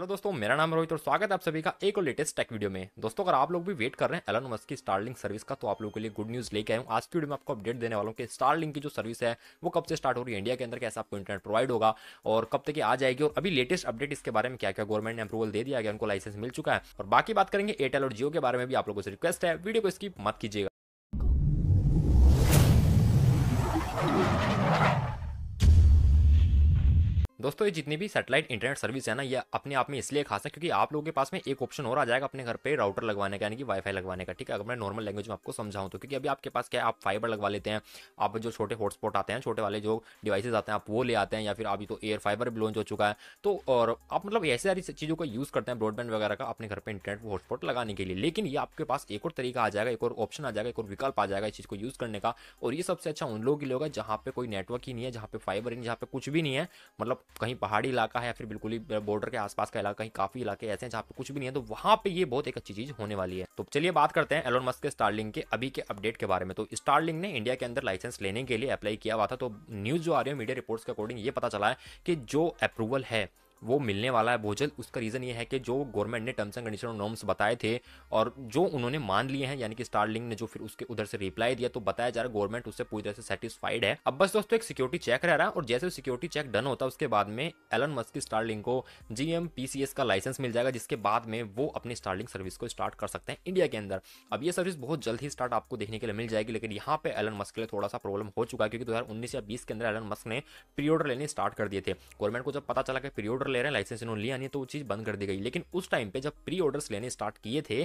hello दोस्तों मेरा नाम रोहित और स्वागत है आप सभी का एक और लेटेस्ट टेक वीडियो में दोस्तों अगर आप लोग भी वेट कर रहे हैं एलन मस्क की स्टारलिंक सर्विस का तो आप लोगों के लिए गुड न्यूज़ लेके आया आज की वीडियो में आपको अपडेट देने वालों के स्टार लिंक की जो सर्विस है वो कब से स्टार्ट हो रही है इंडिया के अंदर कैसे आपको इंटरनेट प्रोवाइड होगा और कब तक आ जाएगी और अभी लेटेस्ट अपडेट इसके बारे में क्या क्या गवर्नमेंट ने अप्रूवल दे दिया गया उनको लाइसेंस मिल चुका है और बाकी बात करेंगे एयरटेल और जियो के बारे में भी आप लोगों से रिक्वेस्ट है वीडियो को इसकी मत कीजिएगा दोस्तों ये जितनी भी सेटेलाइट इंटरनेट सर्विस है ना ये अपने आप में इसलिए खास है क्योंकि आप लोगों के पास में एक ऑप्शन और आ जाएगा अपने घर पे राउटर लगवाने का यानी कि वाईफाई लगवाने का ठीक है अगर मैं नॉर्मल लैंग्वेज में आपको समझाऊं तो क्योंकि अभी आपके पास क्या है आप फाइबर लगवा लेते हैं आप जो छोटे हॉटस्पॉट आते हैं छोटे वाले जो डिवाइसेज आते हैं आप वो ले आते हैं या फिर अभी तो एयर फाइबर भी लॉन्च हो चुका है तो और आप मतलब ऐसी सारी चीज़ों का यूज़ करते हैं ब्रॉडबैंड वगैरह का अपने घर पर इंटरनेट हॉटस्पॉट लगाने के लिए लेकिन ये आपके पास एक और तरीका आ जाएगा एक और ऑप्शन आ जाएगा एक और विकल्प आ जाएगा इस चीज़ को यूज़ करने का और ये सबसे अच्छा उन लोगों के लिए होगा जहाँ पे कोई नेटवर्क ही नहीं है जहाँ पे फाइबर नहीं जहाँ पे कुछ भी नहीं है मतलब कहीं पहाड़ी इलाका है या फिर बिल्कुल ही बॉर्डर के आसपास का इलाका कहीं काफी इलाके ऐसे हैं जहाँ पे कुछ भी नहीं है तो वहाँ पे ये बहुत एक अच्छी चीज होने वाली है तो चलिए बात करते हैं एलोन मस्क के स्टारलिंग के अभी के अपडेट के बारे में तो स्टारलिंग ने इंडिया के अंदर लाइसेंस लेने के लिए अप्लाई किया हुआ था तो न्यूज जो आ रही है मीडिया रिपोर्ट्स के अकॉर्डिंग ये पता चला है कि जो अप्रूवल है वो मिलने वाला है बहुत जल्द उसका रीज़न ये है कि जो गवर्नमेंट ने टर्म्स एंड कंडीशन और नॉर्म्स बताए थे और जो उन्होंने मान लिए हैं यानी कि स्टारलिंग ने जो फिर उसके उधर से रिप्लाई दिया तो बताया जा रहा है गवर्नमेंट उससे पूरी तरह से सेटिस्फाइड है अब बस दोस्तों एक सिक्योरिटी चेक रह रहा है और जैसे सिक्योरिटी चेक डन होता है उसके बाद में एलन मस्क की स्टारलिंग को जीएम पीसीएस का लाइसेंस मिल जाएगा जिसके बाद में वो अपनी स्टारलिंग सर्विस को स्टार्ट कर सकते हैं इंडिया के अंदर अब ये सर्विस बहुत जल्द ही स्टार्ट आपको देखने के लिए मिल जाएगी लेकिन यहाँ पे एलन मस्क के लिए थोड़ा सा प्रॉब्लम हो चुका है क्योंकि दो या बीस के अंदर एलन मस्क ने प्री ऑर्डर लेने स्टार्ट कर दिए थे गवर्नमेंट को जब पता चला कि प्री ऑर्डर ले रहे हैं लाइसेंस इन्होंने लिया नहीं तो वो चीज़ बंद कर दी गई लेकिन उस टाइम पे जब प्री ऑर्डर्स लेने स्टार्ट किए थे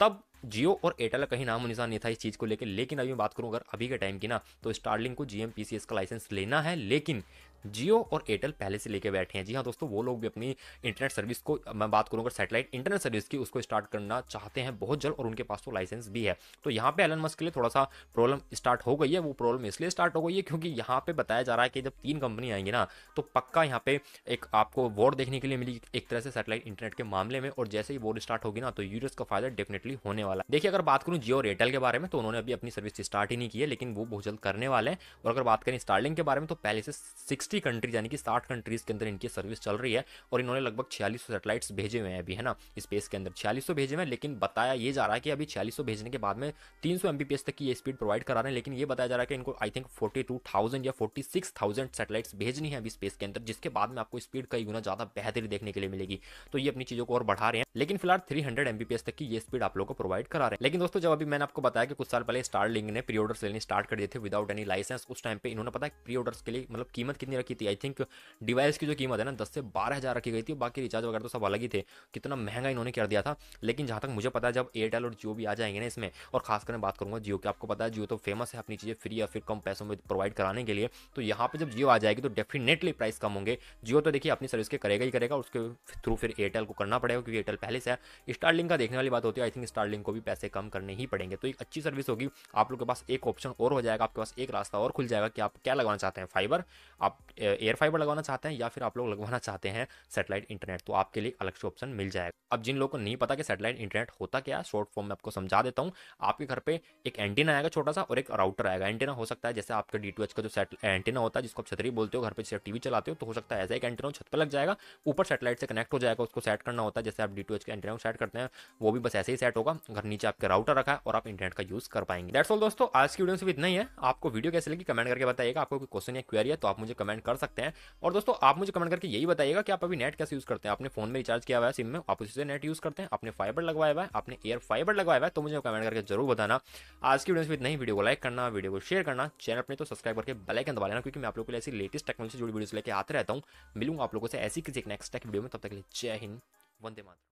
तब जियो और एयरटेल का कहीं नाम निशान नहीं था इस चीज़ को लेकर लेकिन अभी मैं बात करूँ अगर अभी के टाइम की ना तो स्टारलिंग को जी का लाइसेंस लेना है लेकिन जियो और एयरटेल पहले से लेके बैठे हैं जी हाँ दोस्तों वो लोग भी अपनी इंटरनेट सर्विस को मैं बात करूँ अगर सेटेलाइट इंटरनेट सर्विस की उसको स्टार्ट करना चाहते हैं बहुत जल्द और उनके पास तो लाइसेंस भी है तो यहाँ पे एलन मस्क के लिए थोड़ा सा प्रॉब्लम स्टार्ट हो गई है वो प्रॉब्लम इसलिए स्टार्ट हो गई है क्योंकि यहाँ पे बताया जा रहा है कि जब तीन कंपनी आएंगी ना तो पक्का यहाँ पे एक आपको वॉर देखने के लिए मिली एक तरह से सेटेलाइट इंटरनेट के मामले में और जैसे ही वॉर स्टार्ट होगी ना तो यूरस का फायदा डेफिनेटली होने वाला वाला देखिए अगर बात करूँ जियो और एयरटेल के बारे में तो उन्होंने अभी अपनी सर्विस स्टार्ट ही नहीं की है लेकिन वो बहुत जल्द करने वाले हैं और अगर बात करें स्टार्टिंग के बारे में तो पहले से सिक्सटी कंट्रीज यानी कि साठ कंट्रीज के अंदर इनकी सर्विस चल रही है और इन्होंने लगभग छियालीस सैटेलाइट्स भेजे हुए हैं अभी है ना स्पेस के अंदर छियालीस भेजे हुए लेकिन बताया ये जा रहा है कि अभी छियालीस भेजने के बाद में तीन सौ तक की ये स्पीड प्रोवाइड करा रहे हैं लेकिन ये बताया जा रहा है कि इनको आई थिंक फोर्टी या फोर्टी सिक्स थाउजेंड भेजनी है अभी स्पेस के अंदर जिसके बाद में आपको स्पीड कई गुना ज़्यादा बेहतरी देखने के लिए मिलेगी तो ये अपनी चीज़ों को और बढ़ा रहे हैं लेकिन फिलहाल थ्री हंड्रेड तक की ये स्पीड आप लोगों को प्रोवाइड प्रोवाइड करा रहे हैं लेकिन दोस्तों जब अभी मैंने आपको बताया कि कुछ साल पहले स्टार लिंक ने प्री ऑर्डर्स लेने स्टार्ट कर दिए थे विदाउट एनी लाइसेंस उस टाइम पे इन्होंने पता है प्री ऑर्डर्स के लिए मतलब कीमत कितनी रखी थी आई थिंक डिवाइस की जो कीमत है ना दस से बारह हज़ार रखी गई थी बाकी रिचार्ज वगैरह तो सब अलग ही थे कितना महंगा इन्होंने कर दिया था लेकिन जहाँ तक मुझे पता है जब एयरटेल और जियो भी आ जाएंगे ना इसमें और खासकर मैं बात करूँगा जियो की आपको पता है जियो तो फेमस है अपनी चीज़ें फ्री या फिर कम पैसों में प्रोवाइड कराने के लिए तो यहाँ पर जब जियो आ जाएगी तो डेफिनेटली प्राइस कम होंगे जियो तो देखिए अपनी सर्विस के करेगा ही करेगा उसके थ्रू फिर एयरटेल को करना पड़ेगा क्योंकि एयरटेल पहले से है का देखने वाली बात होती है आई थिंक स्टारलिंक को भी पैसे कम करने ही पड़ेंगे तो एक अच्छी सर्विस होगी आप लोग के पास एक ऑप्शन और हो जाएगा आपके पास एक रास्ता और खुल जाएगा कि आप क्या लगाना चाहते हैं फाइबर आप एयर फाइबर लगवाना चाहते हैं या फिर आप लोग लगवाना चाहते हैं सेटेलाइट इंटरनेट तो आपके लिए अलग से ऑप्शन मिल जाएगा अब जिन लोगों को नहीं पता कि सेटेलाइट इंटरनेट होता क्या है शॉर्ट फॉर्म में आपको समझा देता हूँ आपके घर पर एक एंटीना आएगा छोटा सा और एक राउटर आएगा एंटीना हो सकता है जैसे आपके डी टू एच का जो एंटीना होता है जिसको आप छतरी बोलते हो घर पर टीवी चलाते हो तो हो सकता है ऐसा एक एंटीना छत पर लग जाएगा ऊपर सेटेलाइट से कनेक्ट हो जाएगा उसको सेट करना होता है जैसे आप डी टू एच के एंटीना को सेट करते हैं वो भी बस ऐसे ही सेट होगा घर नीचे आपके राउटर रखा है और आप इंटरनेट का यूज कर पाएंगे डेट्स ऑल दोस्तों आज की वीडियो से इतना ही है आपको वीडियो कैसे लगी कमेंट करके बताइएगा आपको कोई क्वेश्चन या क्वेरी है तो आप मुझे कमेंट कर सकते हैं और दोस्तों आप मुझे कमेंट करके यही बताइएगा कि आप अभी नेट कैसे यूज करते हैं अपने फोन में रिचार्ज किया हुआ है सिम में आप उसे नेट यूज करते हैं आपने फाइबर लगवाया हुआ है आपने एयर फाइबर लगवाया हुआ है तो मुझे कमेंट करके जरूर बताना आज की वीडियो से इतना ही वीडियो को लाइक करना वीडियो को शेयर करना चैनल अपने तो सब्सक्राइब करके बेलाइकन दबा लेना क्योंकि मैं आप लोग के लिए ऐसी लेटेस्ट टेक्नोलॉजी जुड़ी वीडियो लेकर आते रहता हूँ मिलूंगा आप लोगों से ऐसी किसी नेक्स्ट टेक वीडियो में तब तक के लिए जय हिंद वंदे मातरम